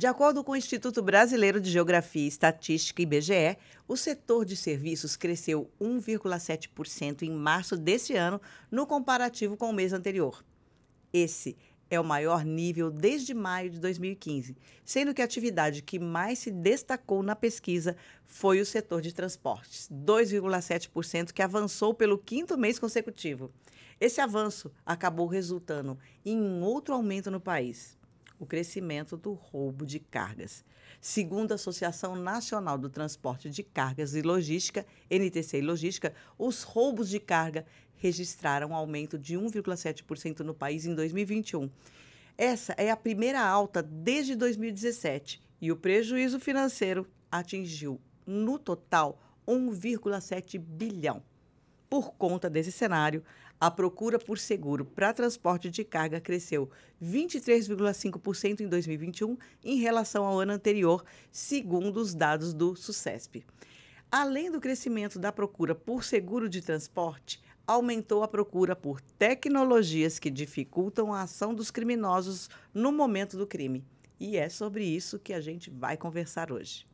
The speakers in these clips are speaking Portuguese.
De acordo com o Instituto Brasileiro de Geografia e Estatística, IBGE, o setor de serviços cresceu 1,7% em março deste ano, no comparativo com o mês anterior. Esse é o maior nível desde maio de 2015, sendo que a atividade que mais se destacou na pesquisa foi o setor de transportes, 2,7%, que avançou pelo quinto mês consecutivo. Esse avanço acabou resultando em um outro aumento no país o crescimento do roubo de cargas. Segundo a Associação Nacional do Transporte de Cargas e Logística, NTC e Logística, os roubos de carga registraram um aumento de 1,7% no país em 2021. Essa é a primeira alta desde 2017 e o prejuízo financeiro atingiu, no total, 1,7 bilhão. Por conta desse cenário, a procura por seguro para transporte de carga cresceu 23,5% em 2021 em relação ao ano anterior, segundo os dados do Susesp. Além do crescimento da procura por seguro de transporte, aumentou a procura por tecnologias que dificultam a ação dos criminosos no momento do crime. E é sobre isso que a gente vai conversar hoje.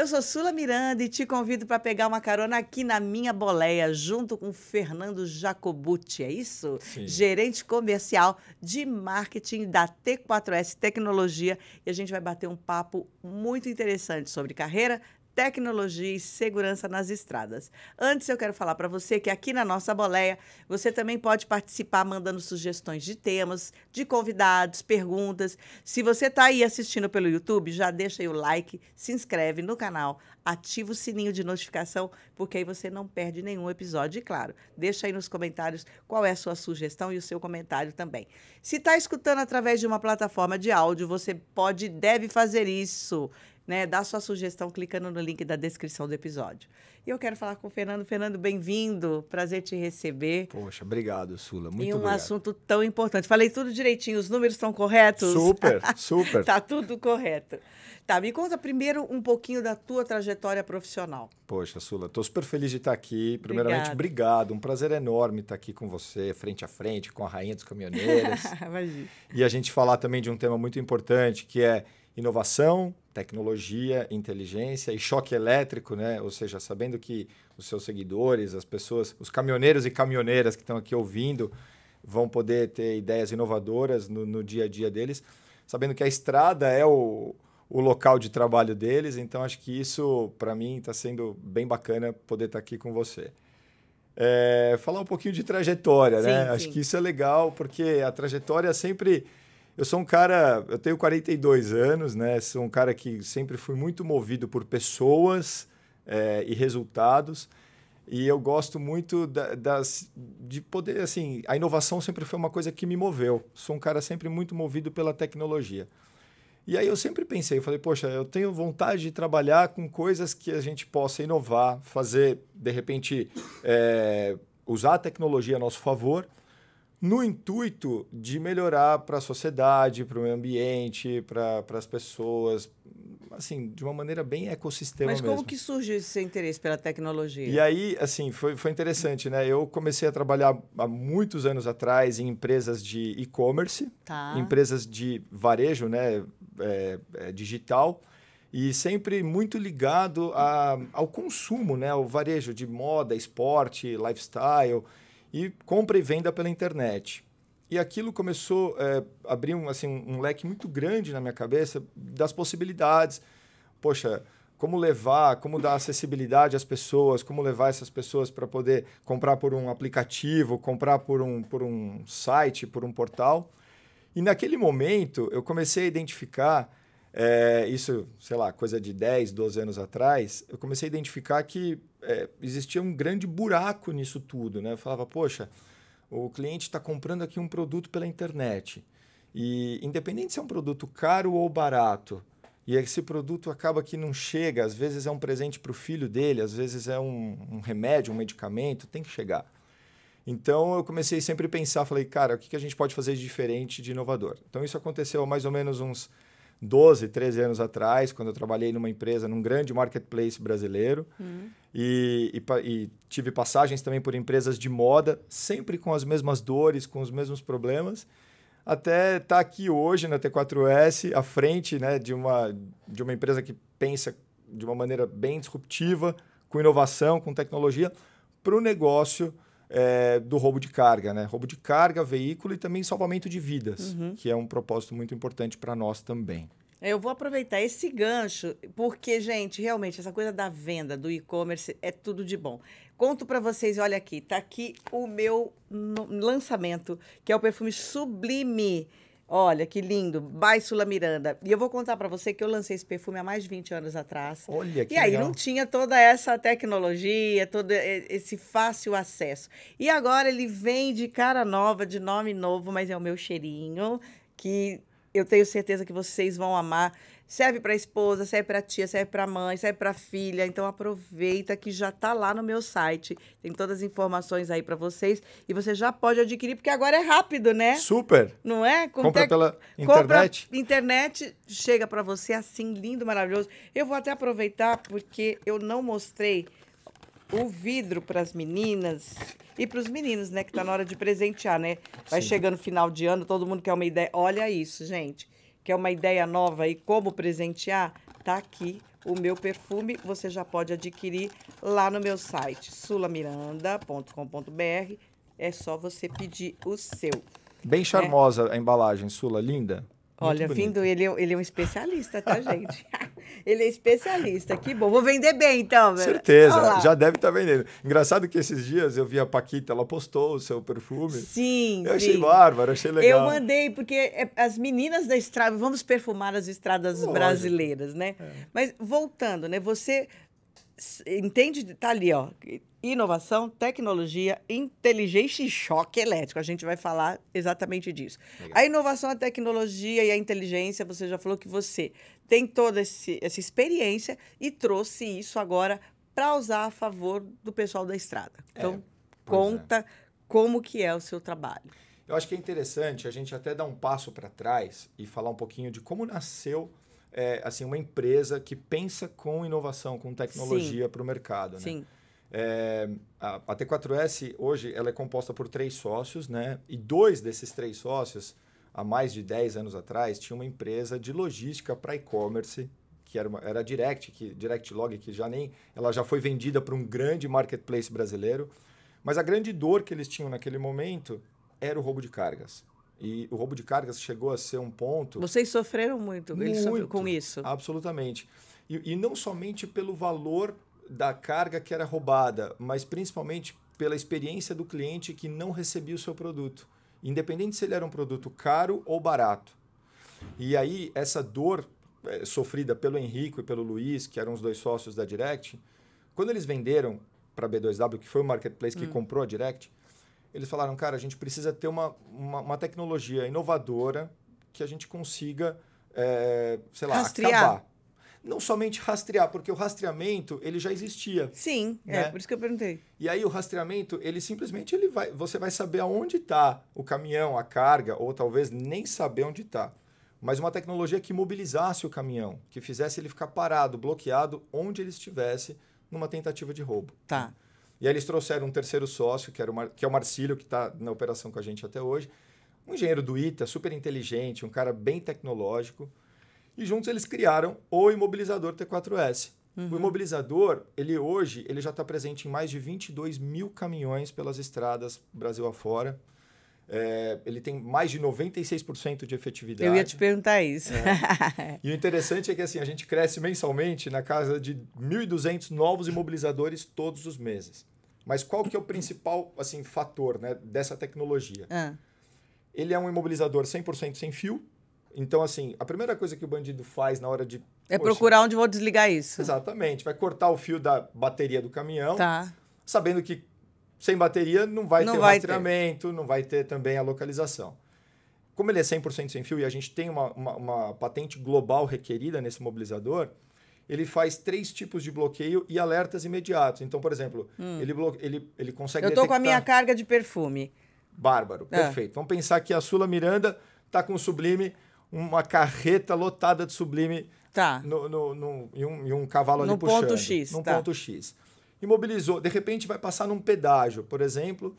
Eu sou Sula Miranda e te convido para pegar uma carona aqui na minha boleia, junto com Fernando Jacobucci, é isso? Sim. Gerente comercial de marketing da T4S Tecnologia. E a gente vai bater um papo muito interessante sobre carreira, tecnologia e segurança nas estradas. Antes, eu quero falar para você que aqui na nossa boleia você também pode participar mandando sugestões de temas, de convidados, perguntas. Se você está aí assistindo pelo YouTube, já deixa aí o like, se inscreve no canal, ativa o sininho de notificação, porque aí você não perde nenhum episódio. E claro, deixa aí nos comentários qual é a sua sugestão e o seu comentário também. Se está escutando através de uma plataforma de áudio, você pode e deve fazer isso né, dá sua sugestão clicando no link da descrição do episódio. E eu quero falar com o Fernando. Fernando, bem-vindo. Prazer te receber. Poxa, obrigado, Sula. Muito e um obrigado. assunto tão importante. Falei tudo direitinho, os números estão corretos? Super, super. tá tudo correto. Tá, me conta primeiro um pouquinho da tua trajetória profissional. Poxa, Sula, estou super feliz de estar aqui. Primeiramente, obrigado. Um prazer enorme estar aqui com você, frente a frente, com a rainha dos caminhoneiros. e a gente falar também de um tema muito importante, que é inovação, tecnologia, inteligência e choque elétrico, né? Ou seja, sabendo que os seus seguidores, as pessoas, os caminhoneiros e caminhoneiras que estão aqui ouvindo vão poder ter ideias inovadoras no, no dia a dia deles, sabendo que a estrada é o, o local de trabalho deles. Então, acho que isso, para mim, está sendo bem bacana poder estar tá aqui com você. É, falar um pouquinho de trajetória, sim, né? Sim. Acho que isso é legal, porque a trajetória sempre eu sou um cara, eu tenho 42 anos, né? Sou um cara que sempre fui muito movido por pessoas é, e resultados. E eu gosto muito da, das, de poder, assim, a inovação sempre foi uma coisa que me moveu. Sou um cara sempre muito movido pela tecnologia. E aí eu sempre pensei, eu falei, poxa, eu tenho vontade de trabalhar com coisas que a gente possa inovar, fazer, de repente, é, usar a tecnologia a nosso favor no intuito de melhorar para a sociedade, para o meio ambiente, para as pessoas, assim, de uma maneira bem ecossistema Mas como mesmo. que surgiu esse interesse pela tecnologia? E aí, assim, foi, foi interessante, né? Eu comecei a trabalhar há muitos anos atrás em empresas de e-commerce, tá. empresas de varejo, né, é, é, digital, e sempre muito ligado a, ao consumo, né, ao varejo de moda, esporte, lifestyle e compra e venda pela internet. E aquilo começou a é, abrir um, assim, um leque muito grande na minha cabeça das possibilidades. Poxa, como levar, como dar acessibilidade às pessoas, como levar essas pessoas para poder comprar por um aplicativo, comprar por um, por um site, por um portal. E naquele momento eu comecei a identificar é, isso, sei lá, coisa de 10, 12 anos atrás, eu comecei a identificar que é, existia um grande buraco nisso tudo. Né? Eu falava, poxa, o cliente está comprando aqui um produto pela internet. E independente se é um produto caro ou barato, e esse produto acaba que não chega, às vezes é um presente para o filho dele, às vezes é um, um, remédio, um medicamento, tem que chegar. Então eu comecei sempre a pensar, falei, cara, o que, que a gente pode fazer de diferente, de inovador? Então isso aconteceu há mais ou menos uns 12, 13 anos atrás, quando eu trabalhei numa empresa, num grande marketplace brasileiro. Uhum. E, e, e, tive passagens também por empresas de moda, sempre com as mesmas dores, com os mesmos problemas, até estar tá aqui hoje na T4S, à frente né, de, uma, de uma empresa que pensa de uma maneira bem disruptiva, com inovação, com tecnologia, para o negócio é, do roubo de carga, né? Roubo de carga, veículo e também salvamento de vidas, uhum. que é um propósito muito importante para nós também. Eu vou aproveitar esse gancho, porque, gente, realmente, essa coisa da venda, do e-commerce, é tudo de bom. Conto para vocês, olha aqui, tá aqui o meu lançamento, que é o perfume Sublime, Olha, que lindo. By Sula Miranda. E eu vou contar para você que eu lancei esse perfume há mais de 20 anos atrás. Olha que E aí legal. não tinha toda essa tecnologia, todo esse fácil acesso. E agora ele vem de cara nova, de nome novo, mas é o meu cheirinho, que eu tenho certeza que vocês vão amar. Serve para esposa, serve para tia, serve para mãe, serve para filha. Então aproveita que já está lá no meu site. Tem todas as informações aí para vocês e você já pode adquirir porque agora é rápido, né? Super. Não é? Com compra te... É pela internet. Compra internet chega para você assim lindo, maravilhoso. Eu vou até aproveitar porque eu não mostrei o vidro para as meninas e para os meninos, né, que está na hora de presentear, né? Vai Sim. chegando final de ano, todo mundo quer uma ideia. Olha isso, gente quer uma ideia nova e como presentear? Tá aqui o meu perfume, você já pode adquirir lá no meu site sulamiranda.com.br. É só você pedir o seu. Bem né? charmosa é. a embalagem, Sula, linda. Olha, vindo ele, é ele é um especialista, tá, gente? ele é especialista, que bom. Vou vender bem, então. Certeza, já deve estar tá vendendo. Engraçado que esses dias eu vi a Paquita, ela postou o seu perfume. Sim, Eu achei bárbaro, achei legal. Eu mandei, porque é, as meninas da estrada, vamos perfumar as estradas Lógico. brasileiras, né? É. Mas voltando, né? Você entende, tá ali, ó. Inovação, tecnologia, inteligência e choque elétrico. A gente vai falar exatamente disso. Legal. A inovação, a tecnologia e a inteligência, você já falou que você tem toda esse, essa experiência e trouxe isso agora para usar a favor do pessoal da estrada. É, então, é, conta é. como que é o seu trabalho. Eu acho que é interessante a gente até dar um passo para trás e falar um pouquinho de como nasceu é, assim, uma empresa que pensa com inovação, com tecnologia para o mercado. Né? Sim. É, a, a T4S hoje ela é composta por três sócios, né? E dois desses três sócios, há mais de 10 anos atrás, tinha uma empresa de logística para e-commerce que era, uma, era Direct, que Direct Log, que já nem ela já foi vendida para um grande marketplace brasileiro. Mas a grande dor que eles tinham naquele momento era o roubo de cargas. E o roubo de cargas chegou a ser um ponto. Vocês sofreram muito, muito com isso? Absolutamente. E, e não somente pelo valor da carga que era roubada, mas principalmente pela experiência do cliente que não recebia o seu produto, independente se ele era um produto caro ou barato. E aí, essa dor é, sofrida pelo Henrico e pelo Luiz, que eram os dois sócios da Direct, quando eles venderam para a B2W, que foi o marketplace que hum. comprou a Direct, eles falaram, cara, a gente precisa ter uma, uma, uma tecnologia inovadora que a gente consiga, é, sei lá, Rastrear. acabar. Não somente rastrear, porque o rastreamento ele já existia. Sim, é, né? é por isso que eu perguntei. E aí o rastreamento, ele simplesmente ele vai, você vai saber aonde está o caminhão, a carga, ou talvez nem saber onde está. Mas uma tecnologia que mobilizasse o caminhão, que fizesse ele ficar parado, bloqueado, onde ele estivesse, numa tentativa de roubo. Tá. E aí eles trouxeram um terceiro sócio, que, era o Mar... que é o Marcílio, que está na operação com a gente até hoje. Um engenheiro do ITA, super inteligente, um cara bem tecnológico. E juntos eles criaram o Imobilizador T4S. Uhum. O imobilizador, ele hoje, ele já está presente em mais de 22 mil caminhões pelas estradas Brasil afora. É, ele tem mais de 96% de efetividade. Eu ia te perguntar isso. É. e o interessante é que assim, a gente cresce mensalmente na casa de 1.200 novos imobilizadores todos os meses. Mas qual que é o principal assim, fator né, dessa tecnologia? Ah. Ele é um imobilizador 100% sem fio. Então, assim, a primeira coisa que o bandido faz na hora de... É poxa, procurar onde vou desligar isso. Exatamente. Vai cortar o fio da bateria do caminhão. Tá. Sabendo que sem bateria não vai não ter vai rastreamento, ter. não vai ter também a localização. Como ele é 100% sem fio e a gente tem uma, uma, uma, patente global requerida nesse mobilizador, ele faz três tipos de bloqueio e alertas imediatos. Então, por exemplo, hum. ele, ele, ele consegue. Eu estou com a minha carga de perfume. Bárbaro, ah. perfeito. Vamos pensar que a Sula Miranda está com o Sublime, uma carreta lotada de Sublime tá. no, no, no, em, um, em um cavalo no ali puxando. No ponto X. Num tá. ponto X imobilizou, de repente vai passar num pedágio, por exemplo,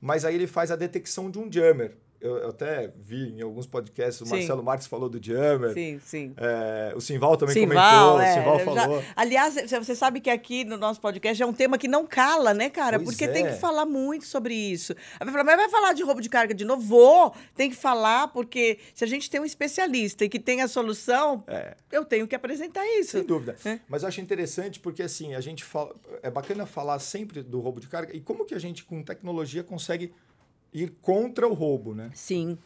mas aí ele faz a detecção de um jammer eu, eu até vi em alguns podcasts, o sim. Marcelo Marques falou do Jammer. Sim, sim. É, o Simval também Simval, comentou, é, o Simval falou. Já, aliás, você sabe que aqui no nosso podcast é um tema que não cala, né, cara? Pois porque é. tem que é. falar muito sobre isso. vai falar, mas vai falar de roubo de carga de novo? Vou! Tem que falar, porque se a gente tem um especialista e que tem a solução, é. eu tenho que apresentar isso. Sem dúvida. É. Mas eu acho interessante porque, assim, a gente fala... É bacana falar sempre do roubo de carga e como que a gente, com tecnologia, consegue ir contra o roubo, né? Sim.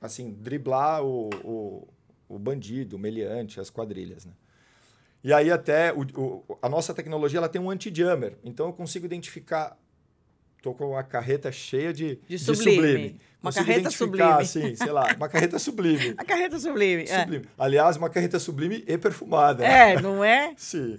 Assim, driblar o, o, o bandido, o meliante, as quadrilhas, né? E aí até o, o, a nossa tecnologia ela tem um anti-jammer, então eu consigo identificar Estou com uma carreta cheia de, de sublime. De sublime. Uma Consigo carreta sublime. Assim, sei lá, uma carreta sublime. a carreta sublime, é. sublime. É. Aliás, uma carreta sublime e perfumada. É, não é? Sim.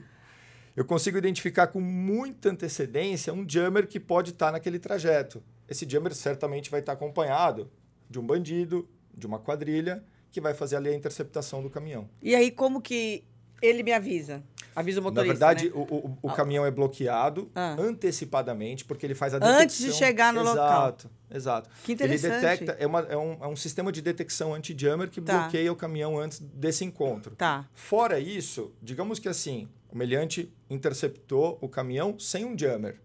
Eu consigo identificar com muita antecedência um jammer que pode estar tá naquele trajeto esse jammer certamente vai estar acompanhado de um bandido, de uma quadrilha, que vai fazer ali a interceptação do caminhão. E aí, como que ele me avisa? Avisa o motorista. Na verdade, né? o, o, o ah. caminhão é bloqueado ah. antecipadamente, porque ele faz a detecção. Antes de chegar no exato, local. Exato, exato. Que interessante. Ele detecta, é, uma, é, um, é um, sistema de detecção anti-jammer que tá. bloqueia o caminhão antes desse encontro. Tá. Fora isso, digamos que assim, o meliante interceptou o caminhão sem um jammer.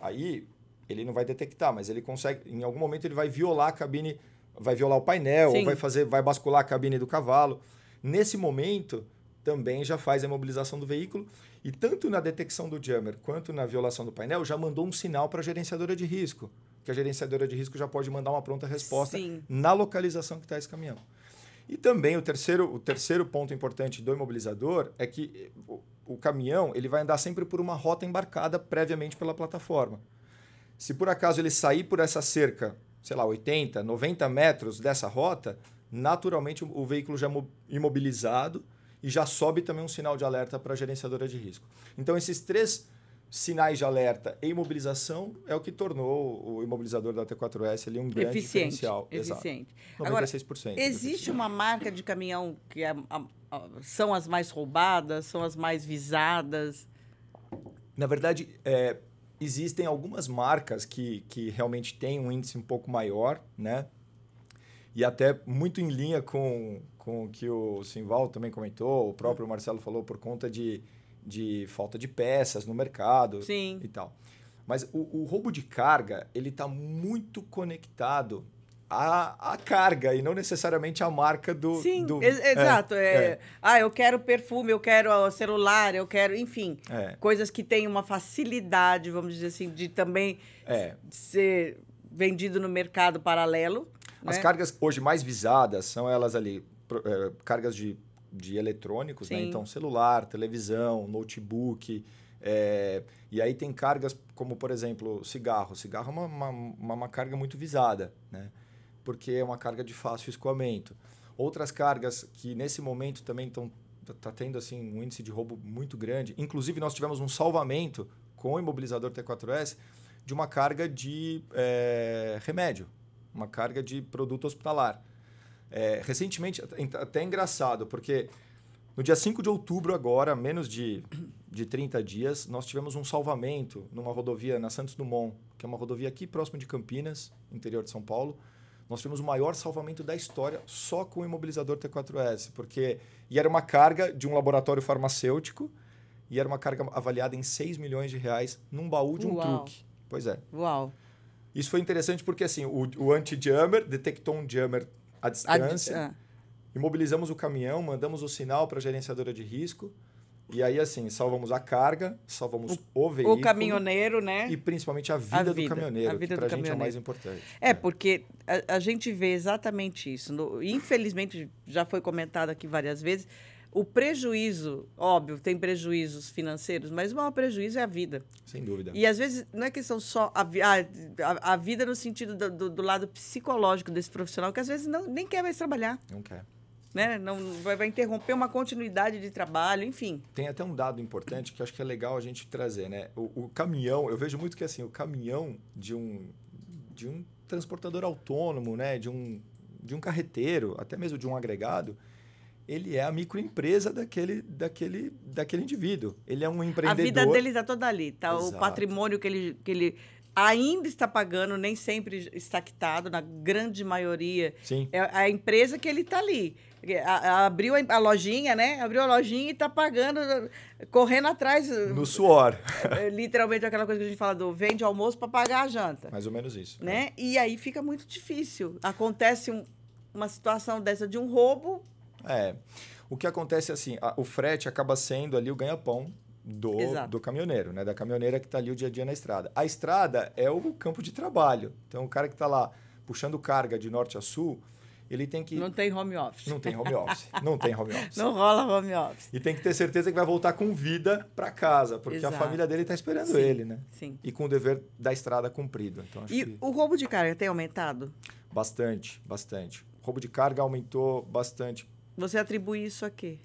Aí, ele não vai detectar, mas ele consegue, em algum momento ele vai violar a cabine, vai violar o painel, Sim. ou vai fazer, vai bascular a cabine do cavalo. Nesse momento, também já faz a imobilização do veículo e tanto na detecção do jammer quanto na violação do painel já mandou um sinal para a gerenciadora de risco, que a gerenciadora de risco já pode mandar uma pronta resposta Sim. na localização que está esse caminhão. E também o terceiro, o terceiro ponto importante do imobilizador é que eh, o, o caminhão ele vai andar sempre por uma rota embarcada previamente pela plataforma. Se por acaso ele sair por essa cerca, sei lá, 80, 90 metros dessa rota, naturalmente o, veículo já é imobilizado e já sobe também um sinal de alerta para a gerenciadora de risco. Então, esses três sinais de alerta e imobilização é o que tornou o imobilizador da T4S ali um grande eficiente, diferencial. Eficiente. Exato. 96%. Agora, existe uma marca de caminhão que é, a, a, são as mais roubadas, são as mais visadas? Na verdade, é, existem algumas marcas que, que realmente têm um índice um pouco maior, né? E até muito em linha com, com o que o Simval também comentou, o próprio Marcelo falou, por conta de, de falta de peças no mercado Sim. e tal. Mas o, o roubo de carga, ele está muito conectado a, a carga e não necessariamente a marca do. Sim, do, ex é, exato. É, é. Ah, eu quero perfume, eu quero celular, eu quero, enfim. É. Coisas que têm uma facilidade, vamos dizer assim, de também é. ser vendido no mercado paralelo. As né? cargas hoje mais visadas são elas ali, é, cargas de, de eletrônicos, né? Sim. né? Então, celular, televisão, notebook. É, e aí tem cargas como, por exemplo, cigarro. Cigarro é uma, uma, uma carga muito visada, né? porque é uma carga de fácil escoamento. Outras cargas que nesse momento também estão tá, tá tendo assim um índice de roubo muito grande. Inclusive nós tivemos um salvamento com o imobilizador T4S de uma carga de é, remédio, uma carga de produto hospitalar. É, recentemente, até é engraçado, porque no dia 5 de outubro, agora, menos de, de 30 dias, nós tivemos um salvamento numa rodovia na Santos Dumont, que é uma rodovia aqui próximo de Campinas, interior de São Paulo, nós tivemos o maior salvamento da história só com o imobilizador T4S, porque e era uma carga de um laboratório farmacêutico e era uma carga avaliada em 6 milhões de reais num baú de um Uau. truque. Pois é. Uau. Isso foi interessante porque assim, o, o anti-jammer detectou um jammer à distância. Ad, ah. Imobilizamos o caminhão, mandamos o sinal para a gerenciadora de risco. E aí, assim, salvamos a carga, salvamos o, o veículo. O caminhoneiro, né? E principalmente a vida, a vida do caminhoneiro, a vida que para a gente é mais importante. É, é, porque a, a, gente vê exatamente isso. No, infelizmente, já foi comentado aqui várias vezes, o prejuízo, óbvio, tem prejuízos financeiros, mas o maior prejuízo é a vida. Sem dúvida. E às vezes não é questão só a, a, a vida no sentido do, do, do, lado psicológico desse profissional, que às vezes não, nem quer mais trabalhar. Não quer né? Não vai, vai, interromper uma continuidade de trabalho, enfim. Tem até um dado importante que acho que é legal a gente trazer, né? O, o, caminhão, eu vejo muito que assim, o caminhão de um de um transportador autônomo, né, de um de um carreteiro, até mesmo de um agregado, ele é a microempresa daquele, daquele, daquele indivíduo. Ele é um empreendedor. A vida dele está toda ali, tá? Exato. O patrimônio que ele, que ele ainda está pagando, nem sempre está quitado, na grande maioria. Sim. É a empresa que ele está ali. abriu a, lojinha, né? Abriu a lojinha e está pagando, correndo atrás. Uh, no suor. É, literalmente aquela coisa que a gente fala do vende almoço para pagar a janta. Mais ou menos isso. Né? É. E aí fica muito difícil. Acontece um, uma situação dessa de um roubo. É. O que acontece é assim, o frete acaba sendo ali o ganha-pão do, do caminhoneiro, né? Da caminhoneira que está ali o dia a dia na estrada. A estrada é o campo de trabalho. Então, o cara que está lá puxando carga de norte a sul, ele tem que. Não tem home office. Não tem home office. Não tem home office. Não rola home office. E tem que ter certeza que vai voltar com vida para casa, porque Exato. a família dele está esperando sim, ele, né? Sim. E com o dever da estrada cumprido. Então, e que... o roubo de carga tem aumentado? Bastante, bastante. O roubo de carga aumentou bastante. Você atribui isso a quê?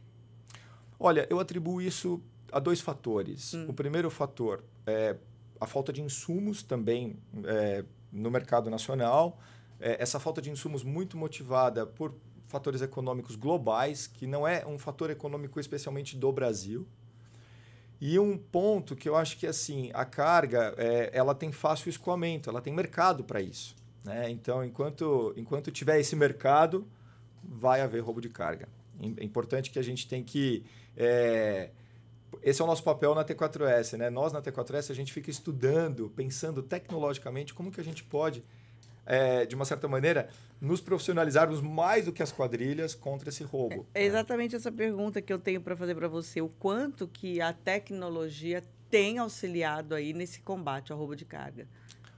Olha, eu atribuo isso há dois fatores. Hum. O primeiro fator é a falta de insumos também é, no mercado nacional. É, essa falta de insumos muito motivada por fatores econômicos globais, que não é um fator econômico especialmente do Brasil. E um ponto que eu acho que assim a carga é, ela tem fácil escoamento, ela tem mercado para isso. Né? Então, enquanto, enquanto tiver esse mercado, vai haver roubo de carga. É importante que a gente tem que é, esse é o nosso papel na T4S, né? Nós na T4S a gente fica estudando, pensando tecnologicamente como que a gente pode, é, de uma certa maneira, nos profissionalizarmos mais do que as quadrilhas contra esse roubo. É né? exatamente essa pergunta que eu tenho para fazer para você: o quanto que a tecnologia tem auxiliado aí nesse combate ao roubo de carga?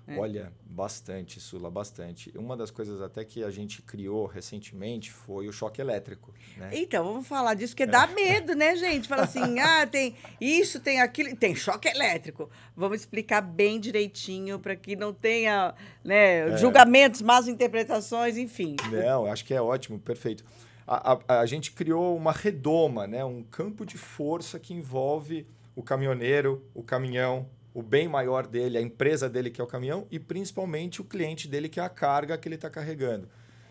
É. Olha, bastante, Sula, bastante. Uma das coisas até que a gente criou recentemente foi o choque elétrico. Né? Então, vamos falar disso, porque é. dá medo, né, gente? Fala assim, ah, tem isso, tem aquilo, tem choque elétrico. Vamos explicar bem direitinho para que não tenha né, é. julgamentos, más interpretações, enfim. Não, acho que é ótimo, perfeito. A, a, a gente criou uma redoma, né? um campo de força que envolve o caminhoneiro, o caminhão, o bem maior dele, a empresa dele, que é o caminhão, e principalmente o cliente dele, que é a carga que ele está carregando.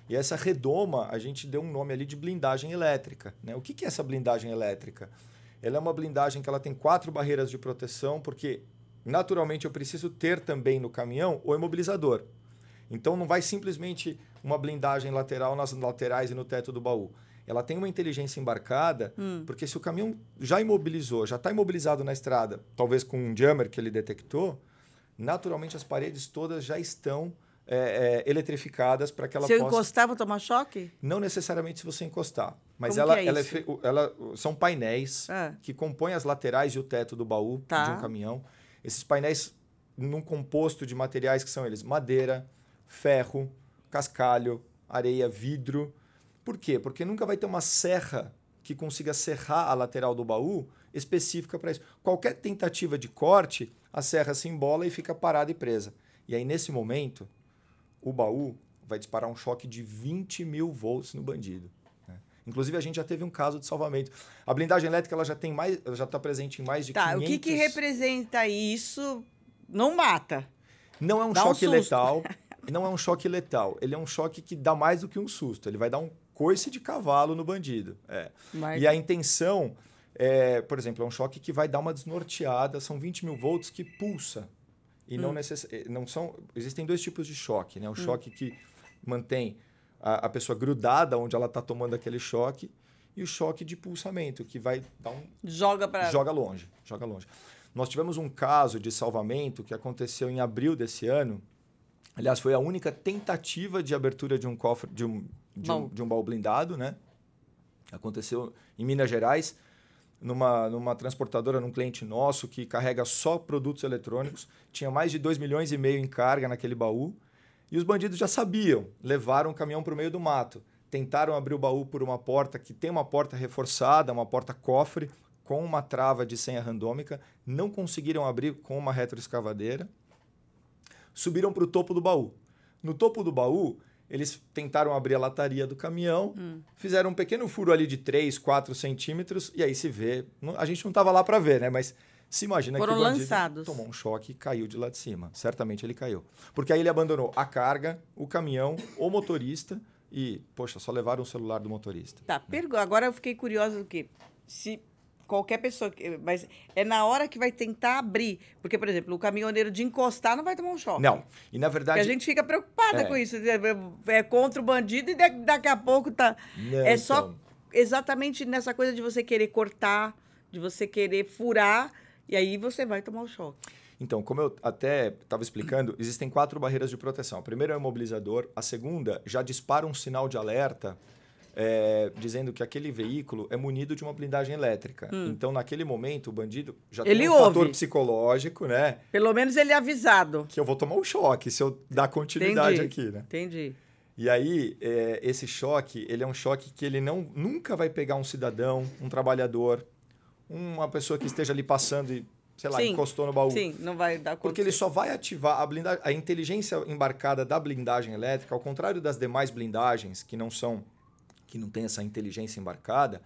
E essa redoma, a gente deu um nome ali de blindagem elétrica. Né? O que, que é essa blindagem elétrica? Ela é uma blindagem que ela tem quatro barreiras de proteção, porque naturalmente eu preciso ter também no caminhão o imobilizador. Então não vai simplesmente uma blindagem lateral nas laterais e no teto do baú ela tem uma inteligência embarcada, hum. porque se o caminhão já imobilizou, já está imobilizado na estrada, talvez com um jammer que ele detectou, naturalmente as paredes todas já estão é, é, eletrificadas para que ela se possa... Se eu encostar, vou tomar choque? Não necessariamente se você encostar. Mas é ela, é ela, ela, são painéis ah. que compõem as laterais e o teto do baú tá. de um caminhão. Esses painéis num composto de materiais que são eles madeira, ferro, cascalho, areia, vidro. Por quê? Porque nunca vai ter uma serra que consiga serrar a lateral do baú específica para isso. Qualquer tentativa de corte, a serra se embola e fica parada e presa. E aí, nesse momento, o baú vai disparar um choque de 20 mil volts no bandido. Né? Inclusive, a gente já teve um caso de salvamento. A blindagem elétrica ela já tem mais, já está presente em mais de tá, 500... Tá, o que, que representa isso? Não mata. Não é um dá choque um letal. Não é um choque letal. Ele é um choque que dá mais do que um susto. Ele vai dar um coice de cavalo no bandido. É. Mas... E a intenção, é, por exemplo, é um choque que vai dar uma desnorteada, são 20 mil volts que pulsa. E hum. não, necess... Eh, não são. Existem dois tipos de choque, né? O hum. choque que mantém a, a pessoa grudada onde ela está tomando aquele choque e o choque de pulsamento, que vai dar um. Joga para. Joga longe. Joga longe. Nós tivemos um caso de salvamento que aconteceu em abril desse ano. Aliás, foi a única tentativa de abertura de um cofre, de um, de, um, de um baú blindado, né? Aconteceu em Minas Gerais, numa, numa transportadora, num cliente nosso que carrega só produtos eletrônicos. Tinha mais de 2 milhões e meio em carga naquele baú. E os bandidos já sabiam, levaram o caminhão para o meio do mato. Tentaram abrir o baú por uma porta que tem uma porta reforçada, uma porta cofre, com uma trava de senha randômica. Não conseguiram abrir com uma retroescavadeira. Subiram para o topo do baú. No topo do baú, eles tentaram abrir a lataria do caminhão, hum. fizeram um pequeno furo ali de 3, 4 centímetros, e aí se vê. A gente não estava lá para ver, né? Mas se imagina Foram que o lançados. tomou um choque e caiu de lá de cima. Certamente ele caiu. Porque aí ele abandonou a carga, o caminhão, o motorista e, poxa, só levaram o celular do motorista. Tá, né? agora eu fiquei curiosa do que se qualquer pessoa. Que, mas é na hora que vai tentar abrir. Porque, por exemplo, o caminhoneiro de encostar não vai tomar um choque. Não. E na verdade. Porque a gente fica preocupada é. com isso. É, é contra o bandido e daqui a pouco tá. Não, é só então. exatamente nessa coisa de você querer cortar, de você querer furar, e aí você vai tomar o um choque. Então, como eu até estava explicando, existem quatro barreiras de proteção. A primeira é o imobilizador, a segunda já dispara um sinal de alerta é, dizendo que aquele veículo é munido de uma blindagem elétrica. Hum. Então, naquele momento, o bandido já ele tem um ouve. fator psicológico, né? Pelo menos ele é avisado. Que eu vou tomar um choque se eu dar continuidade Entendi. aqui, né? Entendi. E aí, é, esse choque, ele é um choque que ele não, nunca vai pegar um cidadão, um trabalhador, uma pessoa que esteja ali passando e, sei lá, Sim. encostou no baú. Sim, não vai dar conta. Porque ele só vai ativar a blindagem, a inteligência embarcada da blindagem elétrica, ao contrário das demais blindagens, que não são que não tem essa inteligência embarcada,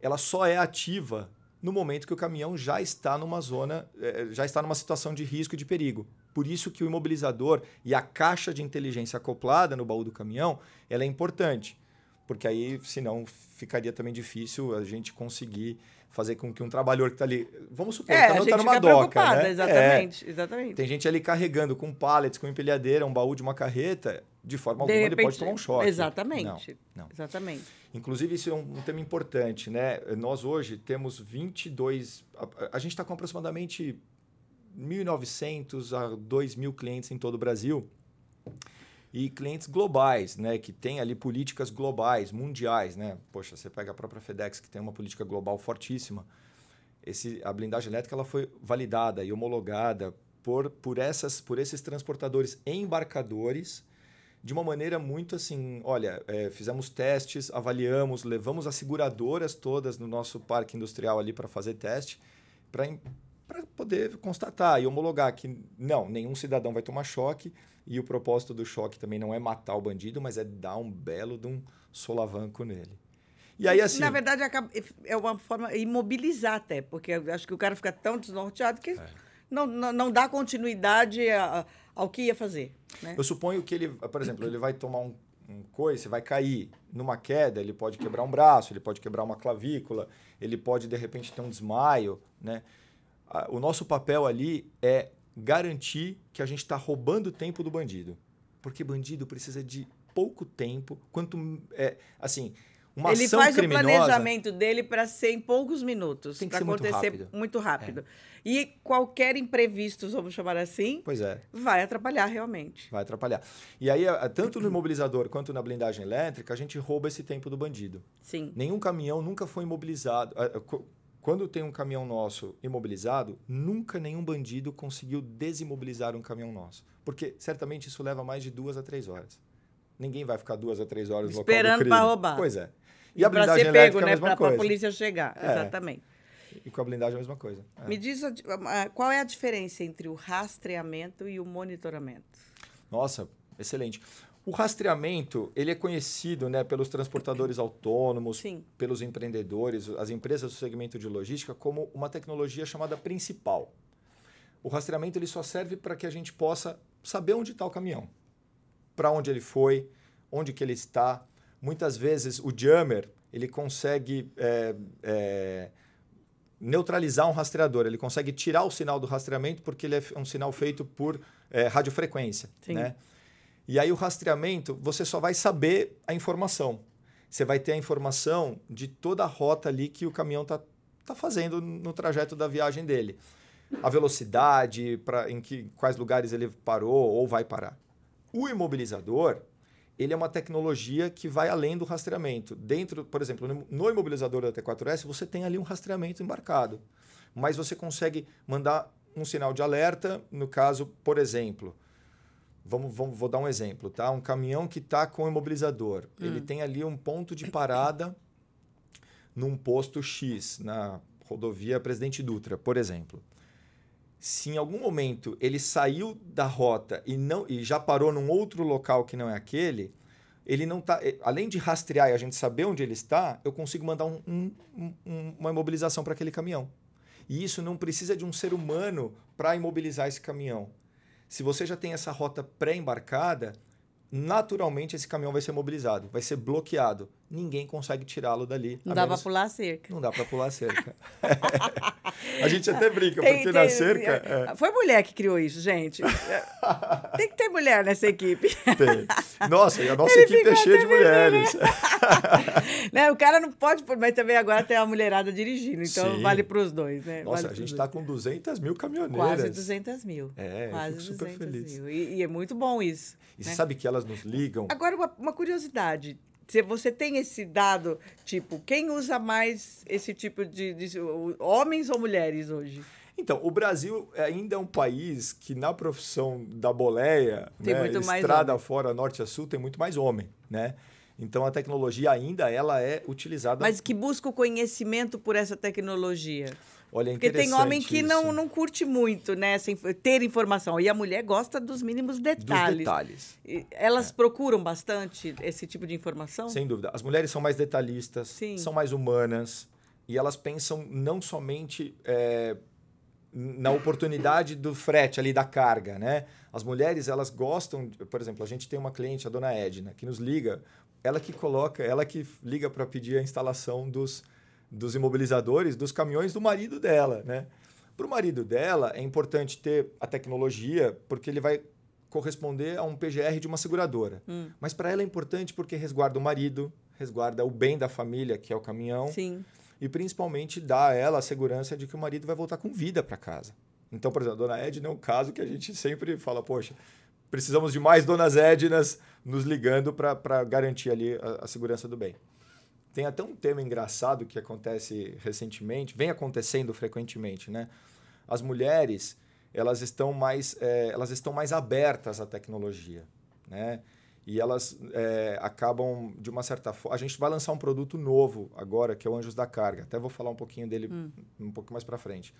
ela só é ativa no momento que o caminhão já está numa zona, eh, já está numa situação de risco e de perigo. Por isso que o imobilizador e a caixa de inteligência acoplada no baú do caminhão, ela é importante, porque aí senão ficaria também difícil a gente conseguir fazer com que um trabalhador que está ali, vamos supor, é, que está tá numa doca, né? É. Exatamente, é. exatamente. Tem gente ali carregando com pallets, com empilhadeira, um baú de uma carreta, de forma de alguma repente, ele pode tomar um choque. Exatamente. Não, não. Exatamente. Inclusive, isso é um, um, tema importante, né? Nós hoje temos 22. A, a gente está com aproximadamente 1.900 a 2.000 clientes em todo o Brasil. E clientes globais, né? Que tem ali políticas globais, mundiais, né? Poxa, você pega a própria FedEx, que tem uma política global fortíssima. Esse, a blindagem elétrica ela foi validada e homologada por, por, essas, por esses transportadores embarcadores de uma maneira muito assim: olha, é, fizemos testes, avaliamos, levamos as seguradoras todas no nosso parque industrial ali para fazer teste, para poder constatar e homologar que não, nenhum cidadão vai tomar choque. E o propósito do choque também não é matar o bandido, mas é dar um belo de um solavanco nele. E aí, assim. Na verdade, é, é uma forma de imobilizar até, porque acho que o cara fica tão desnorteado que. É não, não dá continuidade a, ao que ia fazer. Né? Eu suponho que ele, por exemplo, ele vai tomar um, um coice, vai cair numa queda, ele pode quebrar um braço, ele pode quebrar uma clavícula, ele pode de repente ter um desmaio, né? O nosso papel ali é garantir que a gente está roubando o tempo do bandido, porque bandido precisa de pouco tempo, quanto é, assim uma ele ação faz criminosa, o planejamento dele para ser em poucos minutos, para acontecer muito rápido. Muito rápido. É. E qualquer imprevisto, vamos chamar assim, pois é. vai atrapalhar realmente. Vai atrapalhar. E aí, tanto no imobilizador quanto na blindagem elétrica, a gente rouba esse tempo do bandido. Sim. Nenhum caminhão nunca foi imobilizado. Quando tem um caminhão nosso imobilizado, nunca nenhum bandido conseguiu desimobilizar um caminhão nosso. Porque certamente isso leva mais de duas a três horas. Ninguém vai ficar duas a três horas no local do crime. Esperando para roubar. Pois é. E é a blindagem pego, né, é a mesma coisa. Para a polícia chegar, é. exatamente. E com a blindagem é a mesma coisa. É. Me diz qual é a diferença entre o rastreamento e o monitoramento? Nossa, excelente. O rastreamento, ele é conhecido né, pelos transportadores autônomos, Sim. pelos empreendedores, as empresas do segmento de logística, como uma tecnologia chamada principal. O rastreamento ele só serve para que a gente possa saber onde está o caminhão, para onde ele foi, onde que ele está, muitas vezes o jammer ele consegue é, é, neutralizar um rastreador, ele consegue tirar o sinal do rastreamento porque ele é um sinal feito por é, radiofrequência. Sim. Né? E aí o rastreamento, você só vai saber a informação. Você vai ter a informação de toda a rota ali que o caminhão está tá fazendo no trajeto da viagem dele. A velocidade, pra, em que, quais lugares ele parou ou vai parar. O imobilizador, ele é uma tecnologia que vai além do rastreamento. Dentro, por exemplo, no imobilizador da T4S, você tem ali um rastreamento embarcado, mas você consegue mandar um sinal de alerta, no caso, por exemplo, vamos, vamos vou dar um exemplo, tá? Um caminhão que está com imobilizador, hum. ele tem ali um ponto de parada num posto X na rodovia Presidente Dutra, por exemplo se em algum momento ele saiu da rota e não e já parou num outro local que não é aquele, ele não tá. Eh, além de rastrear e a gente saber onde ele está, eu consigo mandar um, um, um, uma imobilização para aquele caminhão. E isso não precisa de um ser humano para imobilizar esse caminhão. Se você já tem essa rota pré-embarcada, naturalmente esse caminhão vai ser mobilizado, vai ser bloqueado. Ninguém consegue tirá-lo dali. Não dá menos... para pular cerca. Não dá para pular cerca. A gente até brinca, tem, porque tem, na cerca. É... Foi mulher que criou isso, gente. tem que ter mulher nessa equipe. Tem. Nossa, a nossa Ele equipe é cheia de mulheres. né? O cara não pode, mas também agora tem a mulherada dirigindo, então Sim. vale para os dois, né? Nossa, vale a gente está com 200 mil caminhoneiras. Quase 200 mil. É, quase super feliz. E, e, é muito bom isso. E né? sabe que elas nos ligam. Agora, uma, uma curiosidade se você tem esse dado, tipo, quem usa mais esse tipo de, de homens ou mulheres hoje? Então, o Brasil ainda é um país que na profissão da boleia, né, estrada fora, norte a sul, tem muito mais homem, né? Então a tecnologia ainda ela é utilizada. Mas que busca o conhecimento por essa tecnologia? Olha, Porque tem homem que não, não curte muito, né? Sem ter informação. E a mulher gosta dos mínimos detalhes. Dos detalhes. E elas é. procuram bastante esse tipo de informação? Sem dúvida. As mulheres são mais detalhistas, Sim. são mais humanas. E elas pensam não somente é, na oportunidade do frete ali, da carga, né? As mulheres, elas gostam... Por exemplo, a gente tem uma cliente, a dona Edna, que nos liga. Ela que coloca, ela que liga para pedir a instalação dos dos imobilizadores dos caminhões do marido dela, né? Para o marido dela, é importante ter a tecnologia, porque ele vai corresponder a um PGR de uma seguradora. Hum. Mas para ela é importante porque resguarda o marido, resguarda o bem da família, que é o caminhão. Sim. E principalmente dá a ela a segurança de que o marido vai voltar com vida para casa. Então, por exemplo, a dona Edna é um caso que a gente sempre fala, poxa, precisamos de mais donas Ednas nos ligando para garantir ali a, a segurança do bem. Tem até um tema engraçado que acontece recentemente, vem acontecendo frequentemente, né? As mulheres, elas estão mais, é, elas estão mais abertas à tecnologia, né? E elas é, acabam, de uma certa forma... A gente vai lançar um produto novo agora, que é o Anjos da Carga. Até vou falar um pouquinho dele hum. um pouco mais para frente.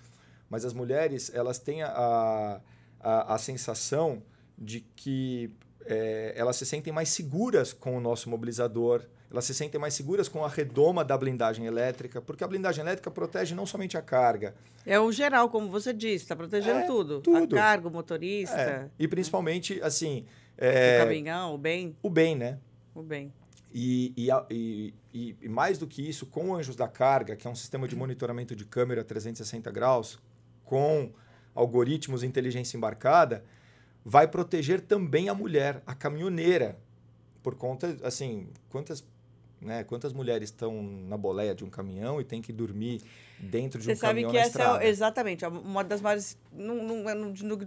Mas as mulheres, elas têm a, a, a sensação de que é, elas se sentem mais seguras com o nosso mobilizador, elas se sentem mais seguras com a redoma da blindagem elétrica, porque a blindagem elétrica protege não somente a carga. É o geral, como você disse, está protegendo é, tudo. tudo. A carga, o motorista. É. E principalmente, assim. É, o caminhão, o bem. O bem, né? O bem. E, e, e, e, mais do que isso, com o Anjos da Carga, que é um sistema de monitoramento de câmera 360 graus, com algoritmos e inteligência embarcada, vai proteger também a mulher, a caminhoneira. Por conta, assim, quantas né? Quantas mulheres estão na boleia de um caminhão e têm que dormir dentro de Você um caminhão Você sabe que essa é estrada. é exatamente uma das maiores. Não, não, não,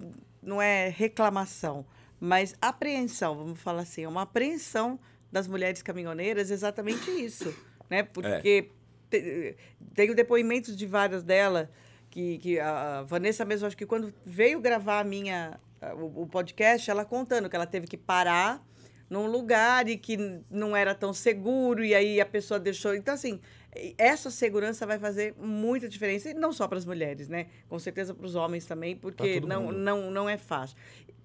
não, é reclamação, mas apreensão, vamos falar assim. É uma apreensão das mulheres caminhoneiras exatamente isso. né? Porque é. tenho depoimentos de várias delas. Que, que a Vanessa mesmo, acho que quando veio gravar a minha, o, o podcast, ela contando que ela teve que parar num lugar e que não era tão seguro, e aí a pessoa deixou. Então, assim, essa segurança vai fazer muita diferença, e não só para as mulheres, né? Com certeza para os homens também, porque não, não, não é fácil.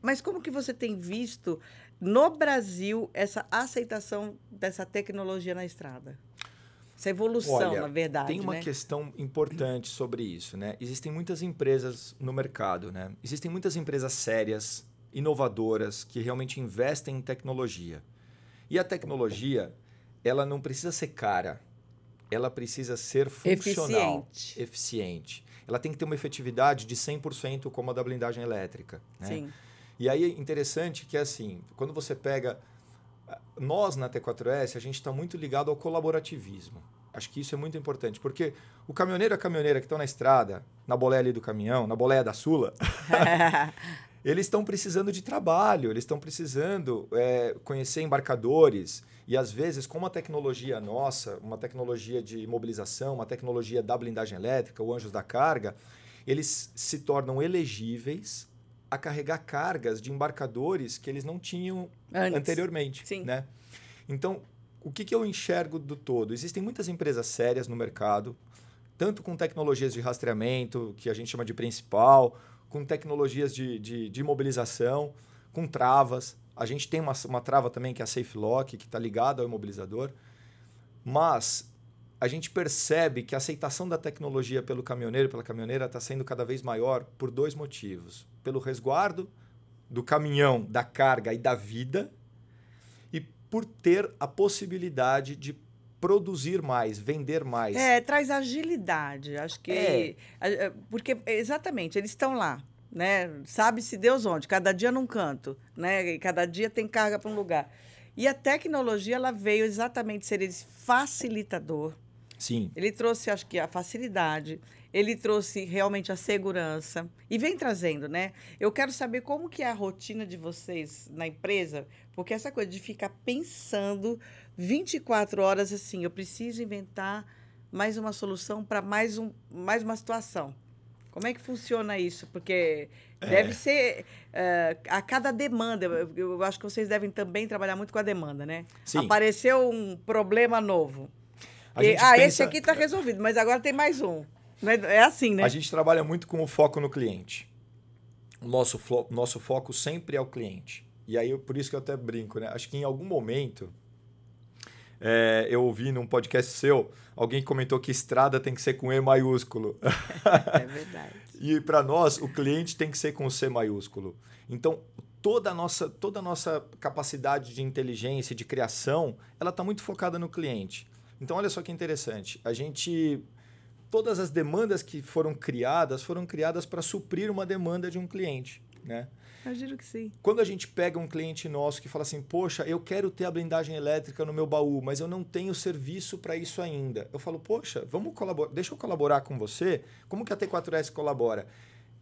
Mas como que você tem visto no Brasil essa aceitação dessa tecnologia na estrada? Essa evolução, Olha, na verdade. Tem uma né? questão importante sobre isso, né? Existem muitas empresas no mercado, né? Existem muitas empresas sérias inovadoras que realmente investem em tecnologia. E a tecnologia, ela não precisa ser cara. Ela precisa ser funcional, eficiente. eficiente. Ela tem que ter uma efetividade de 100% como a da blindagem elétrica. Né? Sim. E aí é interessante que, é assim, quando você pega. Ah, nós na T4S, a gente está muito ligado ao colaborativismo. Acho que isso é muito importante, porque o caminhoneiro e a caminhoneira que estão na estrada, na boleia ali do caminhão, na boleia da Sula, eles estão precisando de trabalho, eles estão precisando é, conhecer embarcadores. E às vezes, com uma tecnologia nossa, uma tecnologia de mobilização, uma tecnologia da blindagem elétrica, o Anjos da Carga, eles se tornam elegíveis a carregar cargas de embarcadores que eles não tinham Antes. anteriormente. Sim. Né? Então, o que, que eu enxergo do todo? Existem muitas empresas sérias no mercado, tanto com tecnologias de rastreamento, que a gente chama de principal, com tecnologias de, de, de imobilização, com travas. A gente tem uma, uma trava também que é a Safe Lock, que está ligada ao imobilizador. Mas a gente percebe que a aceitação da tecnologia pelo caminhoneiro pela caminhoneira está sendo cada vez maior por dois motivos. Pelo resguardo do caminhão, da carga e da vida, e por ter a possibilidade de produzir mais, vender mais. É, traz agilidade, acho que. É. Porque, exatamente, eles estão lá, né? Sabe-se Deus onde, cada dia num canto, né? E cada dia tem carga para um lugar. E a tecnologia, ela veio exatamente ser esse facilitador. Sim. Ele trouxe, acho que, a facilidade ele trouxe realmente a segurança e vem trazendo, né? Eu quero saber como que é a rotina de vocês na empresa, porque essa coisa de ficar pensando 24 horas assim, eu preciso inventar mais uma solução para mais, um, mais uma situação. Como é que funciona isso? Porque é. deve é. ser uh, a cada demanda. Eu, eu, acho que vocês devem também trabalhar muito com a demanda, né? Sim. Apareceu um problema novo. E, ah, pensa... esse aqui está resolvido, mas agora tem mais um. Né? É assim, né? A gente trabalha muito com o foco no cliente. O nosso, fo nosso foco sempre é o cliente. E aí, por isso que eu até brinco, né? Acho que em algum momento, é, eu ouvi num podcast seu, alguém comentou que estrada tem que ser com E maiúsculo. É verdade. e para nós, o cliente tem que ser com C maiúsculo. Então, toda a nossa, toda a nossa capacidade de inteligência, de criação, ela está muito focada no cliente. Então, olha só que interessante. A gente todas as demandas que foram criadas foram criadas para suprir uma demanda de um cliente, né? Eu juro que sim. Quando a gente pega um cliente nosso que fala assim, poxa, eu quero ter a blindagem elétrica no meu baú, mas eu não tenho serviço para isso ainda. Eu falo, poxa, vamos colaborar, deixa eu colaborar com você. Como que a T4S colabora?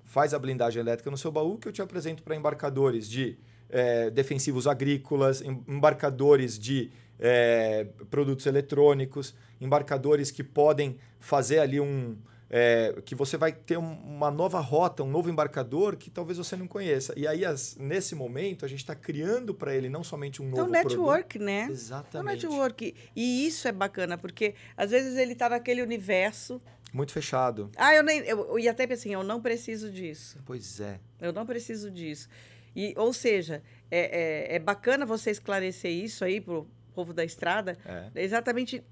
Faz a blindagem elétrica no seu baú que eu te apresento para embarcadores de é, defensivos agrícolas, embarcadores de é, produtos eletrônicos, embarcadores que podem fazer ali um. É, que você vai ter uma nova rota, um novo embarcador que talvez você não conheça. E aí, as, nesse momento, a gente está criando para ele não somente um então, novo network, produto. né? Exatamente. É um né? é network. E isso é bacana, porque às vezes ele está naquele universo. Muito fechado. Ah, eu nem. Eu, eu, e até assim, eu não preciso disso. Pois é. Eu não preciso disso. E, ou seja, é, é, é bacana você esclarecer isso aí povo da estrada, é. é. exatamente.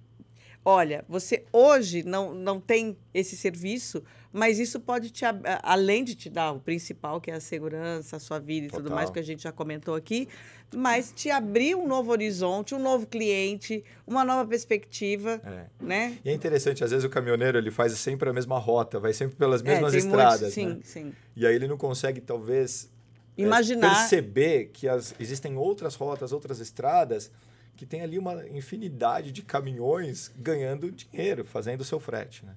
Olha, você hoje não, não tem esse serviço, mas isso pode te além de te dar o principal, que é a segurança, a sua vida e Total. tudo mais que a gente já comentou aqui, mas te abrir um novo horizonte, um novo cliente, uma nova perspectiva, é. né? E é interessante, às vezes o caminhoneiro ele faz sempre a mesma rota, vai sempre pelas é, mesmas é, estradas, muitos, sim, né? sim. E aí ele não consegue talvez é, imaginar é, perceber que as, existem outras rotas, outras estradas que tem ali uma infinidade de caminhões ganhando dinheiro, fazendo o seu frete. Né?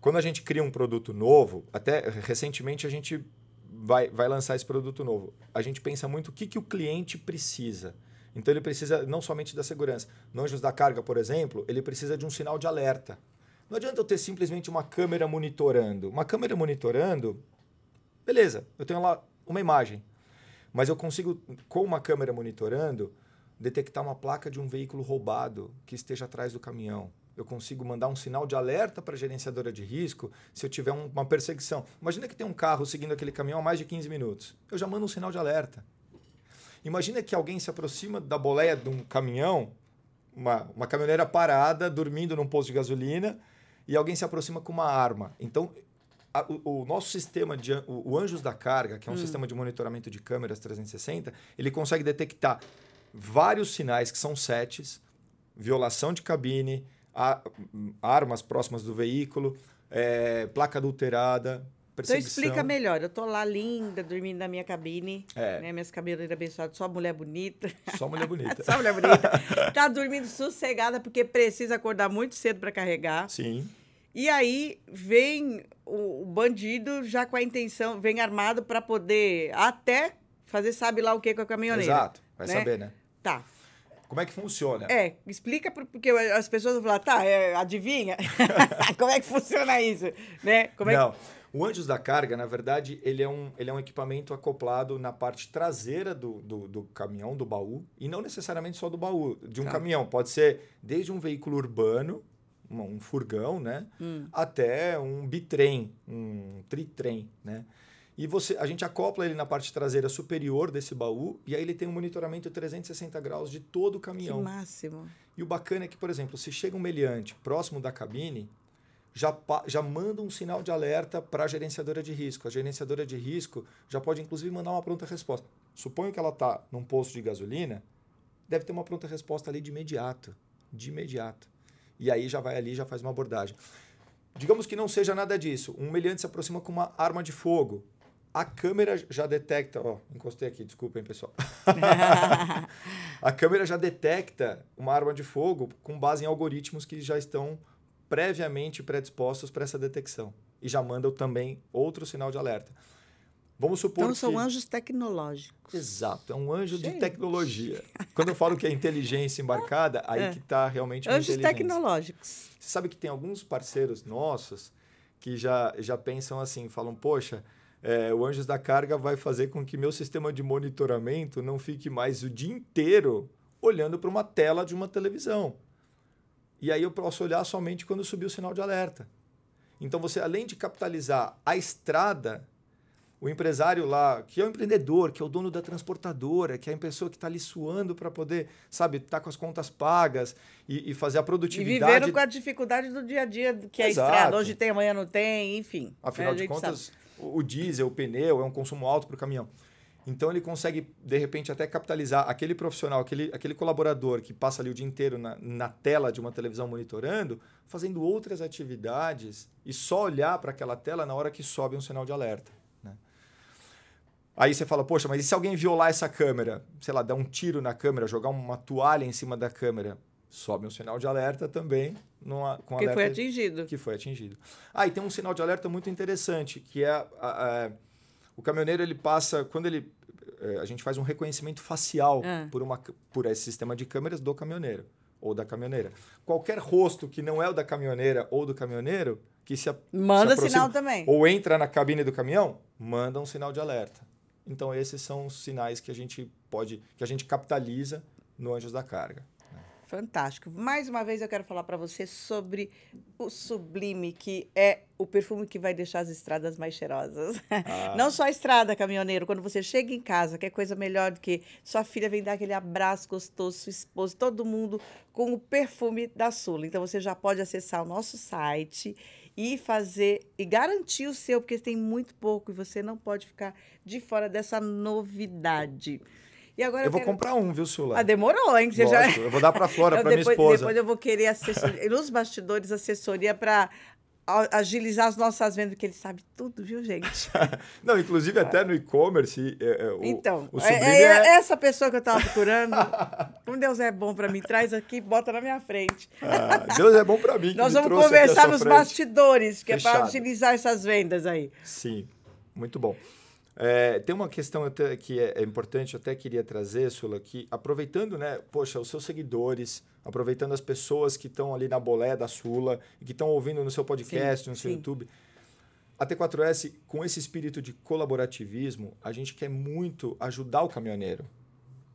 Quando a gente cria um produto novo, até recentemente a gente vai, vai lançar esse produto novo, a gente pensa muito o que, que o cliente precisa. Então ele precisa não somente da segurança. No Anjos da Carga, por exemplo, ele precisa de um sinal de alerta. Não adianta eu ter simplesmente uma câmera monitorando. Uma câmera monitorando, beleza, eu tenho lá uma imagem. Mas eu consigo, com uma câmera monitorando, detectar uma placa de um veículo roubado que esteja atrás do caminhão. Eu consigo mandar um sinal de alerta para a gerenciadora de risco se eu tiver um, uma perseguição. Imagina que tem um carro seguindo aquele caminhão há mais de 15 minutos. Eu já mando um sinal de alerta. Imagina que alguém se aproxima da boleia de um caminhão, uma, uma caminhoneira parada, dormindo num posto de gasolina, e alguém se aproxima com uma arma. Então, a, o, o, nosso sistema, de, o, o Anjos da Carga, que é um hum. sistema de monitoramento de câmeras 360, ele consegue detectar vários sinais que são setes, violação de cabine, armas próximas do veículo, é, placa adulterada, então explica melhor. Eu tô lá linda, dormindo na minha cabine. É. Né? Minhas cabeleireiras abençoadas, só mulher bonita. Só mulher bonita. só mulher bonita. Tá dormindo sossegada porque precisa acordar muito cedo para carregar. Sim. E aí vem o, bandido já com a intenção, vem armado para poder até fazer sabe lá o que com a caminhonete Exato. Vai né? saber, né? Tá. Como é que funciona? É, explica porque as pessoas vão falar, tá, é, adivinha? Como é que funciona isso? Né? Como é Não. Que... O Anjos da Carga, na verdade, ele é um, ele é um equipamento acoplado na parte traseira do, do, do caminhão, do baú, e não necessariamente só do baú, de um tá. caminhão. Pode ser desde um veículo urbano, um, furgão, né? Hum. Até um bitrem, um tritrem, né? E você, a gente acopla ele na parte traseira superior desse baú e aí ele tem um monitoramento 360 graus de todo o caminhão. Que máximo. E o bacana é que, por exemplo, se chega um meliante próximo da cabine, já, já manda um sinal de alerta para a gerenciadora de risco. A gerenciadora de risco já pode, inclusive, mandar uma pronta resposta. Suponho que ela está num posto de gasolina, deve ter uma pronta resposta ali de imediato. De imediato. E aí já vai ali já faz uma abordagem. Digamos que não seja nada disso. Um meliante se aproxima com uma arma de fogo. A câmera já detecta, ó, encostei aqui, desculpem, pessoal. a câmera já detecta uma arma de fogo com base em algoritmos que já estão previamente predispostos para essa detecção e já mandam também outro sinal de alerta. Vamos supor então, são anjos tecnológicos. Exato, é um anjo Gente. de tecnologia. Quando eu falo que é inteligência embarcada, aí é. que está realmente Anjos tecnológicos. Você sabe que tem alguns parceiros nossos que já, já pensam assim, falam, poxa, é, o Anjos da Carga vai fazer com que meu sistema de monitoramento não fique mais o dia inteiro olhando para uma tela de uma televisão. E aí eu posso olhar somente quando subir o sinal de alerta. Então você, além de capitalizar a estrada, o empresário lá, que é o empreendedor, que é o dono da transportadora, que é a pessoa que está ali suando para poder, sabe, estar tá com as contas pagas e, e, fazer a produtividade. E viveram com a dificuldade do dia a dia, que é a estrada. Hoje tem, amanhã não tem, enfim. Afinal é, de contas, sabe o diesel, o pneu, é um consumo alto para o caminhão. Então ele consegue, de repente, até capitalizar aquele profissional, aquele, aquele colaborador que passa ali o dia inteiro na, na tela de uma televisão monitorando, fazendo outras atividades e só olhar para aquela tela na hora que sobe um sinal de alerta. Né? Aí você fala, poxa, mas e se alguém violar essa câmera? Sei lá, dar um tiro na câmera, jogar uma toalha em cima da câmera? sobe um sinal de alerta também numa, com que foi atingido. Que foi atingido. Ah, e tem um sinal de alerta muito interessante, que é a, a, a, o caminhoneiro ele passa, quando ele. Eh, a gente faz um reconhecimento facial ah. por, uma, por esse sistema de câmeras do caminhoneiro ou da caminhoneira. Qualquer rosto que não é o da caminhoneira ou do caminhoneiro, que se Manda se sinal também. Ou entra na cabine do caminhão, manda um sinal de alerta. Então, esses são os sinais que a gente pode, que a gente capitaliza no Anjos da Carga. Fantástico. Mais uma vez eu quero falar para você sobre o Sublime, que é o perfume que vai deixar as estradas mais cheirosas. Ah. Não só a estrada, caminhoneiro. Quando você chega em casa, que é coisa melhor do que sua filha vem dar aquele abraço gostoso, sua esposa, todo mundo com o perfume da Sula. Então você já pode acessar o nosso site e fazer e garantir o seu, porque tem muito pouco e você não pode ficar de fora dessa novidade. E agora eu, vou quero... comprar um, viu, Sula? Ah, demorou, hein? Você já... Eu vou dar para fora Flora, para minha esposa. Depois eu vou querer assessoria, nos bastidores assessoria para agilizar as nossas vendas, porque ele sabe tudo, viu, gente? não, inclusive até no e-commerce. É, é, então, o, é, o é, é, é, essa pessoa que eu estava procurando. como Deus é bom para mim, traz aqui, bota na minha frente. Ah, Deus é bom para mim. Nós vamos conversar nos frente. bastidores, que é Fechado. é para agilizar essas vendas aí. Sim, muito bom. É, tem uma questão até que é, é importante, eu até queria trazer, Sula, que aproveitando, né, poxa, os seus seguidores, aproveitando as pessoas que estão ali na bolé da Sula e que estão ouvindo no seu podcast, sim, no seu sim. YouTube. A T4S, com esse espírito de colaborativismo, a gente quer muito ajudar o caminhoneiro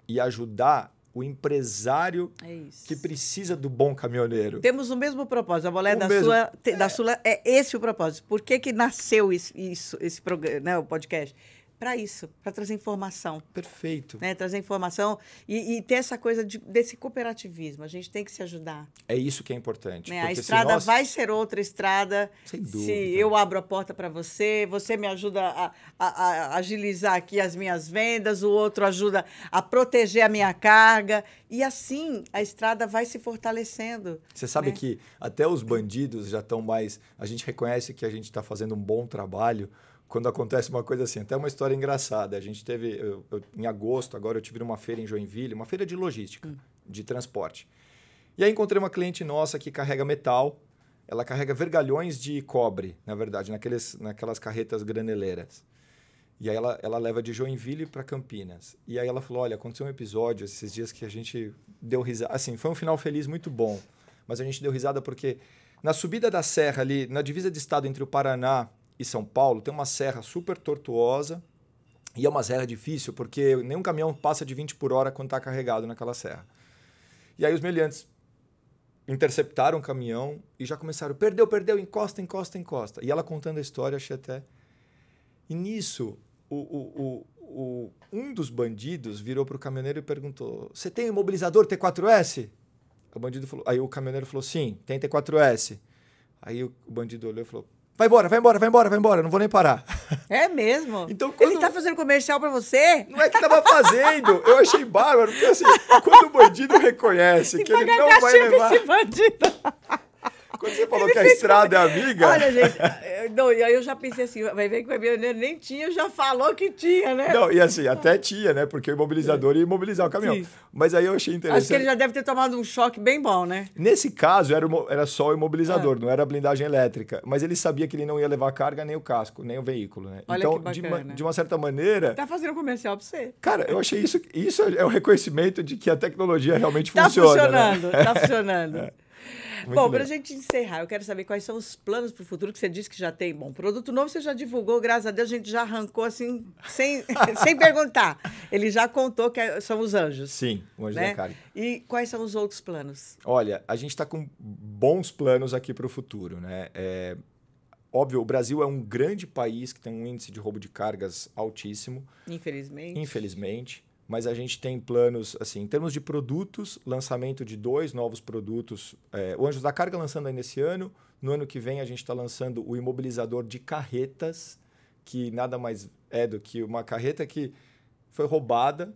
e ajudar o empresário é que precisa do bom caminhoneiro. Temos o mesmo propósito. A bolé é da, mesmo... sua, te, é. da sua. É esse o propósito. Por que, que nasceu isso, isso esse programa, né, o podcast? para isso, para trazer informação. Perfeito. Né? Trazer informação e, e ter essa coisa de, desse cooperativismo. A gente tem que se ajudar. É isso que é importante. Né? A estrada se nós... vai ser outra estrada. Sem dúvida. Se eu abro a porta para você, você me ajuda a, a, a, agilizar aqui as minhas vendas, o outro ajuda a proteger a minha carga. E assim a estrada vai se fortalecendo. Você sabe né? que até os bandidos já estão mais. A gente reconhece que a gente está fazendo um bom trabalho quando acontece uma coisa assim. Até uma história engraçada. A gente teve, eu, eu, em agosto, agora eu tive numa feira em Joinville, uma feira de logística, hum. de transporte. E aí encontrei uma cliente nossa que carrega metal. Ela carrega vergalhões de cobre, na verdade, naqueles, naquelas carretas graneleiras. E aí ela, ela leva de Joinville para Campinas. E aí ela falou: olha, aconteceu um episódio esses dias que a gente deu risada. Assim, foi um final feliz muito bom. Mas a gente deu risada porque na subida da serra ali, na divisa de estado entre o Paraná e São Paulo tem uma serra super tortuosa e é uma serra difícil porque nenhum caminhão passa de 20 por hora quando está carregado naquela serra. E aí os meliantes interceptaram o caminhão e já começaram: perdeu, perdeu, encosta, encosta, encosta. E ela contando a história, achei até. E nisso, o, o, o, um dos bandidos virou para o caminhoneiro e perguntou: Você tem imobilizador T4S? O bandido falou, aí o caminhoneiro falou: Sim, tem T4S. Aí o bandido olhou e falou: Vai embora, vai embora, vai embora, vai embora, não vou nem parar. É mesmo? Então, quando... Ele tá fazendo comercial para você? Não é que tava fazendo. Eu achei bárbaro, porque assim, quando o bandido reconhece e que ele não vai levar... esse bandido. Quando você falou ele que a estrada é amiga. Olha, gente, eh, eh, não, e aí eu já pensei assim, vai ver que o caminhoneiro nem tinha, já falou que tinha, né? Não, e assim, até tinha, né? Porque o imobilizador ia imobilizar o caminhão. Sim. Mas aí eu achei interessante. Acho que ele já deve ter tomado um choque bem bom, né? Nesse caso, era, era só o imobilizador, é. não era a blindagem elétrica. Mas ele sabia que ele não ia levar carga, nem o casco, nem o veículo, né? Olha então, de uma, de uma certa maneira. Tá fazendo comercial pra você. Cara, eu achei isso. Isso é o reconhecimento de que a tecnologia realmente tá funciona. Né? Tá funcionando, né? tá funcionando. É. Muito Bom, para a gente encerrar, eu quero saber quais são os planos para o futuro que você disse que já tem. Bom, produto novo você já divulgou, graças a Deus a gente já arrancou assim, sem, sem perguntar. Ele já contou que é, são os anjos. Sim, o anjo né? da carne. E quais são os outros planos? Olha, a gente está com bons planos aqui para o futuro, né? É, óbvio, o Brasil é um grande país que tem um índice de roubo de cargas altíssimo. Infelizmente. Infelizmente mas a gente tem planos, assim, em termos de produtos, lançamento de dois novos produtos. É, o Anjos da Carga lançando ainda esse ano. No ano que vem, a gente está lançando o imobilizador de carretas, que nada mais é do que uma carreta que foi roubada.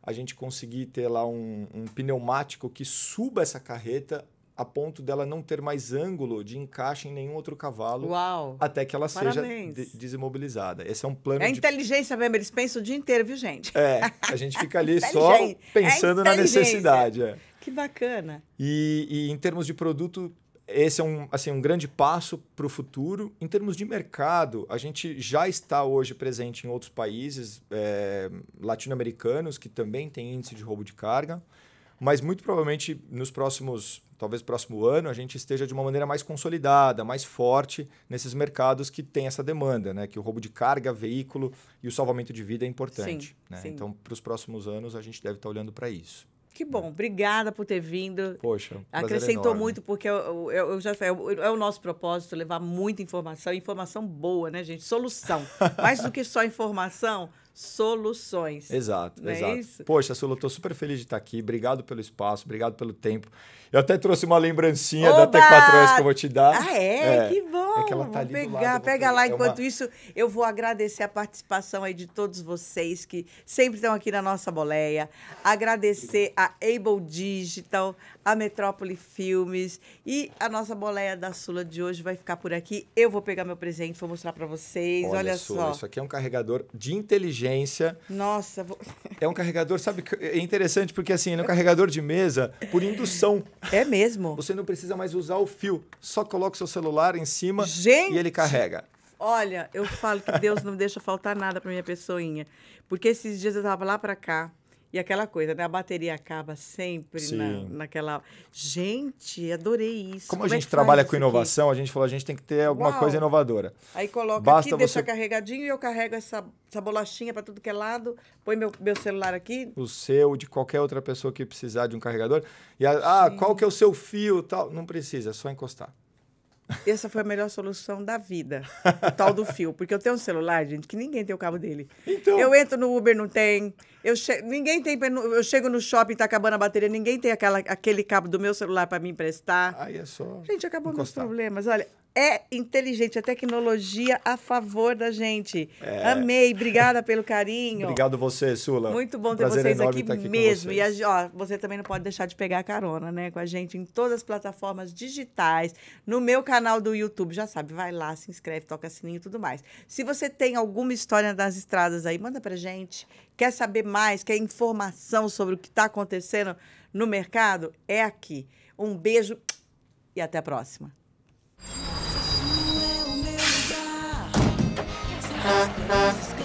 A gente conseguir ter lá um, um pneumático que suba essa carreta a ponto dela não ter mais ângulo de encaixe em nenhum outro cavalo Uau. até que ela Parabéns. seja desimobilizada. Esse é um plano. É de... inteligência mesmo, eles pensam o dia inteiro, viu, gente? É, a gente fica ali só é pensando é na necessidade. É. Que bacana. E, e, em termos de produto, esse é um, assim, um grande passo para o futuro. Em termos de mercado, a gente já está hoje presente em outros países é, latino-americanos que também têm índice de roubo de carga, mas muito provavelmente nos próximos talvez próximo ano, a gente esteja de uma maneira mais consolidada, mais forte nesses mercados que tem essa demanda, né? Que o roubo de carga, veículo e o salvamento de vida é importante. Sim, né? sim. Então, para os próximos anos, a gente deve estar tá olhando para isso. Que bom, obrigada por ter vindo. Poxa, é um acrescentou muito porque eu, eu, eu já eu, é, é o nosso propósito levar muita informação, informação boa, né, gente? Solução. Mais do que só informação, soluções. Exato, Não é exato. É isso? Poxa, Sula, eu tô super feliz de estar aqui. Obrigado pelo espaço, obrigado pelo tempo. Eu até trouxe uma lembrancinha Oba! da T4S que eu vou te dar. Ah, é? é. Que bom! É que ela tá vou pegar, lado, pega vou... É lá. Enquanto é uma... isso, eu vou agradecer a participação aí de todos vocês que sempre estão aqui na nossa boleia. Agradecer a Able Digital, a Metrópole Filmes e a nossa boleia da Sula de hoje vai ficar por aqui. Eu vou pegar meu presente, vou mostrar para vocês. Olha, Olha Sula, só. Isso aqui é um carregador de inteligência inteligência. Nossa, vou... é um carregador, sabe? É interessante porque assim, no é um carregador de mesa por indução. É mesmo. Você não precisa mais usar o fio, só coloca o seu celular em cima Gente! e ele carrega. Olha, eu falo que Deus não deixa faltar nada para minha pessoinha, porque esses dias eu tava lá para cá e aquela coisa, né? A bateria acaba sempre na, naquela. Gente, adorei isso. Como, Como a é gente é trabalha com inovação, aqui? a gente falou, a gente tem que ter alguma Uau. coisa inovadora. Aí coloca Basta aqui, deixa você... carregadinho e eu carrego essa, essa bolachinha para tudo que é lado, põe meu, meu celular aqui. O seu, de qualquer outra pessoa que precisar de um carregador. E a, ah, qual que é o seu fio tal? Não precisa, é só encostar. Essa foi a melhor solução da vida. O tal do fio. Porque eu tenho um celular, gente, que ninguém tem o cabo dele. Então... Eu entro no Uber, não tem. Eu che... Ninguém tem. Eu chego no shopping, tá acabando a bateria, ninguém tem aquela, aquele cabo do meu celular para me emprestar. Aí é só. Gente, acabou meus problemas. Olha, é inteligente, a tecnologia a favor da gente. É. Amei, obrigada pelo carinho. Obrigado você, Sula. Muito bom ter Prazer vocês aqui, aqui, mesmo. Vocês. E ó, você também não pode deixar de pegar a carona, né, com a gente em todas as plataformas digitais, no meu canal do YouTube, já sabe, vai lá, se inscreve, toca sininho e tudo mais. Se você tem alguma história das estradas aí, manda pra gente. Quer saber mais, quer informação sobre o que está acontecendo no mercado? É aqui. Um beijo e até a próxima. Huh? Huh?